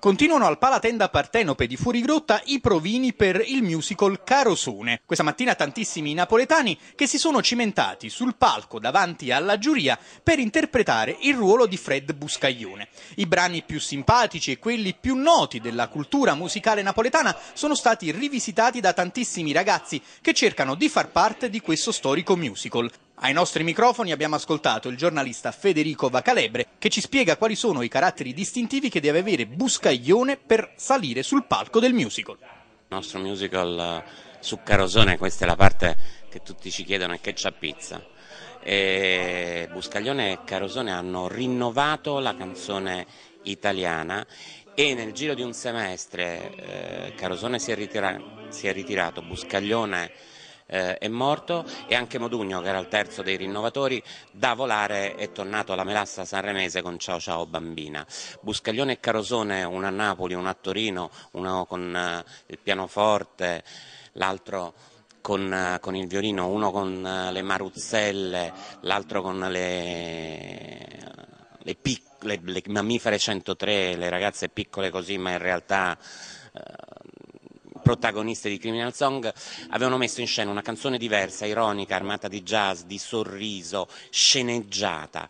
Continuano al Palatenda Partenope di Fuorigrotta i provini per il musical Carosone. Questa mattina tantissimi napoletani che si sono cimentati sul palco davanti alla giuria per interpretare il ruolo di Fred Buscaglione. I brani più simpatici e quelli più noti della cultura musicale napoletana sono stati rivisitati da tantissimi ragazzi che cercano di far parte di questo storico musical. Ai nostri microfoni abbiamo ascoltato il giornalista Federico Vacalebre che ci spiega quali sono i caratteri distintivi che deve avere Buscaglione per salire sul palco del musical. Il nostro musical eh, su Carosone, questa è la parte che tutti ci chiedono e che c'ha pizza. E Buscaglione e Carosone hanno rinnovato la canzone italiana e nel giro di un semestre eh, Carosone si è, ritira- si è ritirato, Buscaglione eh, è morto e anche Modugno, che era il terzo dei rinnovatori, da volare è tornato alla melassa sanremese con Ciao Ciao Bambina. Buscaglione e Carosone, uno a Napoli, uno a Torino, uno con eh, il pianoforte, l'altro con, eh, con, il violino, uno con eh, le maruzzelle, l'altro con le, le, pic, le, le mammifere 103, le ragazze piccole così, ma in realtà eh, protagoniste di Criminal Song, avevano messo in scena una canzone diversa, ironica, armata di jazz, di sorriso, sceneggiata,